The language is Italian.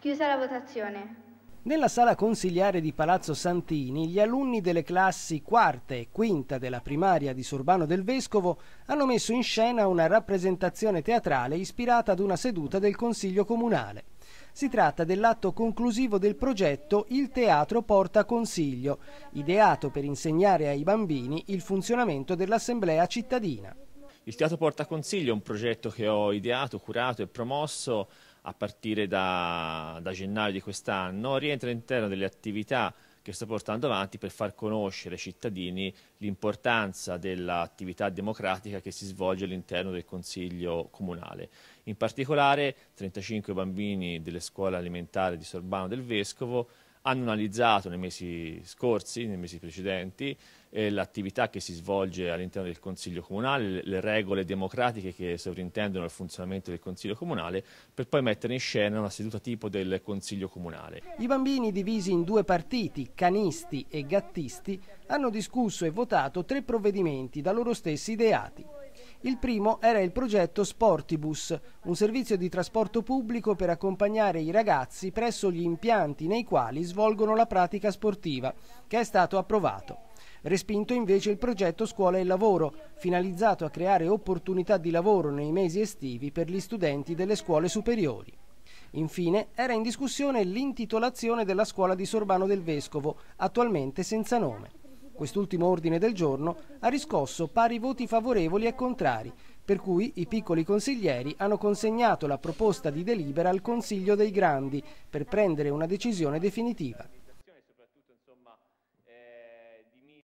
Chiusa la votazione. Nella sala consigliare di Palazzo Santini, gli alunni delle classi quarta e quinta della primaria di Sorbano del Vescovo hanno messo in scena una rappresentazione teatrale ispirata ad una seduta del Consiglio Comunale. Si tratta dell'atto conclusivo del progetto Il Teatro Porta Consiglio, ideato per insegnare ai bambini il funzionamento dell'Assemblea cittadina. Il Teatro Porta Consiglio è un progetto che ho ideato, curato e promosso a partire da, da gennaio di quest'anno, rientra all'interno delle attività che sta portando avanti per far conoscere ai cittadini l'importanza dell'attività democratica che si svolge all'interno del Consiglio Comunale. In particolare 35 bambini delle scuole elementari di Sorbano del Vescovo hanno analizzato nei mesi scorsi, nei mesi precedenti, eh, l'attività che si svolge all'interno del Consiglio Comunale, le regole democratiche che sovrintendono il funzionamento del Consiglio Comunale, per poi mettere in scena una seduta tipo del Consiglio Comunale. I bambini divisi in due partiti, canisti e gattisti, hanno discusso e votato tre provvedimenti da loro stessi ideati. Il primo era il progetto Sportibus, un servizio di trasporto pubblico per accompagnare i ragazzi presso gli impianti nei quali svolgono la pratica sportiva, che è stato approvato. Respinto invece il progetto Scuola e Lavoro, finalizzato a creare opportunità di lavoro nei mesi estivi per gli studenti delle scuole superiori. Infine era in discussione l'intitolazione della scuola di Sorbano del Vescovo, attualmente senza nome. Quest'ultimo ordine del giorno ha riscosso pari voti favorevoli e contrari, per cui i piccoli consiglieri hanno consegnato la proposta di delibera al Consiglio dei Grandi per prendere una decisione definitiva.